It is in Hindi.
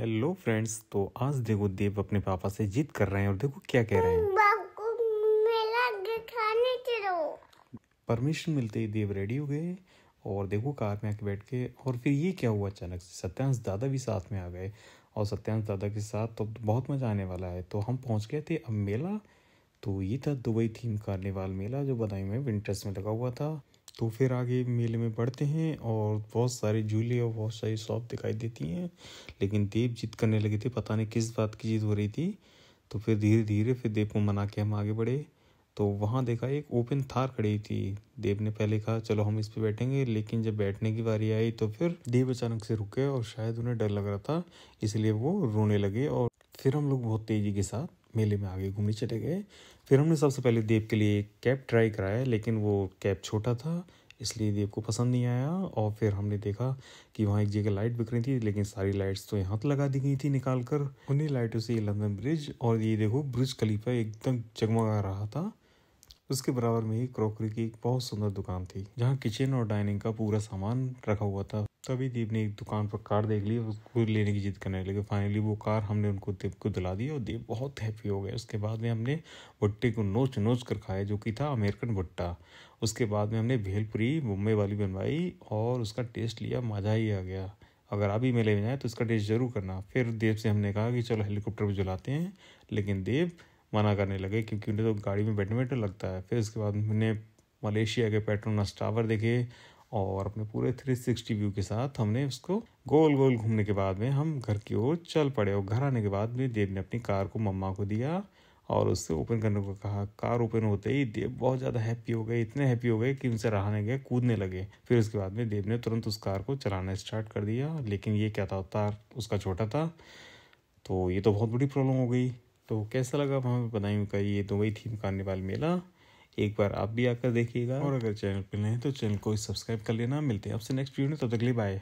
हेलो फ्रेंड्स तो आज देखो देव अपने पापा से जीत कर रहे हैं और देखो क्या कह रहे हैं परमिशन मिलते ही देव रेडी हो गए और देखो कार में आके बैठ के और फिर ये क्या हुआ अचानक से सत्यांश दादा भी साथ में आ गए और सत्यांश दादा के साथ तो बहुत मज़ा आने वाला है तो हम पहुंच गए थे अब मेला तो ये था दुबई थीम कार्निवाल मेला जो बदायूं में विंटर्स में लगा हुआ था तो फिर आगे मेले में बढ़ते हैं और बहुत सारे झूले और बहुत सारी शॉप दिखाई देती हैं लेकिन देव जिद करने लगे थे पता नहीं किस बात की जिद हो रही थी तो फिर धीरे धीरे फिर देव को मना के हम आगे बढ़े तो वहाँ देखा एक ओपन थार खड़ी थी देव ने पहले कहा चलो हम इस पर बैठेंगे लेकिन जब बैठने की बारी आई तो फिर देव अचानक से रुके और शायद उन्हें डर लग रहा था इसलिए वो रोने लगे और फिर हम लोग बहुत तेज़ी के साथ मेले में आगे घूमने चले गए फिर हमने सबसे पहले देव के लिए एक कैब ट्राई कराया लेकिन वो कैब छोटा था इसलिए देव को पसंद नहीं आया और फिर हमने देखा कि वहाँ एक जगह लाइट बिक रही थी लेकिन सारी लाइट्स तो यहाँ तो लगा दी गई थी निकाल कर उन्हीं लाइटों से ये लंदन ब्रिज और ये देखो ब्रिज खलीफा एकदम जगमगा रहा था उसके बराबर में ही क्रॉकरी की एक बहुत सुंदर दुकान थी जहाँ किचन और डाइनिंग का पूरा सामान रखा हुआ था तभी दीप ने एक दुकान पर कार देख ली उसको लेने की जिद करने लगे फाइनली वो कार हमने उनको दीप को दिला दी और दीप बहुत हैप्पी हो गए उसके बाद में हमने भुट्टे को नोच नोच कर खाया जो कि था अमेरिकन भुट्टा उसके बाद में हमने भेलपुरी मुंबई वाली बनवाई और उसका टेस्ट लिया मज़ा ही आ गया अगर आप ही मेले में जाएँ तो उसका टेस्ट ज़रूर करना फिर देव से हमने कहा कि चलो हेलीकॉप्टर पर जलाते हैं लेकिन देव मना करने लगे क्योंकि उन्हें तो गाड़ी में बैठने में डर लगता है फिर उसके बाद हमने मलेशिया के पेट्रोनस टावर देखे और अपने पूरे 360 व्यू के साथ हमने उसको गोल गोल घूमने के बाद में हम घर की ओर चल पड़े और घर आने के बाद में देव ने अपनी कार को मम्मा को दिया और उससे ओपन करने को कहा कार ओपन होते ही देव बहुत ज़्यादा हैप्पी हो गए इतने हैप्पी हो गए कि उनसे रहाने गए कूदने लगे फिर उसके बाद में देव ने तुरंत उस कार को चलाना स्टार्ट कर दिया लेकिन ये क्या था तार उसका छोटा था तो ये तो बहुत बड़ी प्रॉब्लम हो गई तो कैसा लगा हमें बताइए ये दुबई तो थीम कार्निवाल मेला एक बार आप भी आकर देखिएगा और अगर चैनल पर नहीं तो चैनल को सब्सक्राइब कर लेना मिलते हैं आपसे नेक्स्ट वीडियो में तब तो तक लिए बाय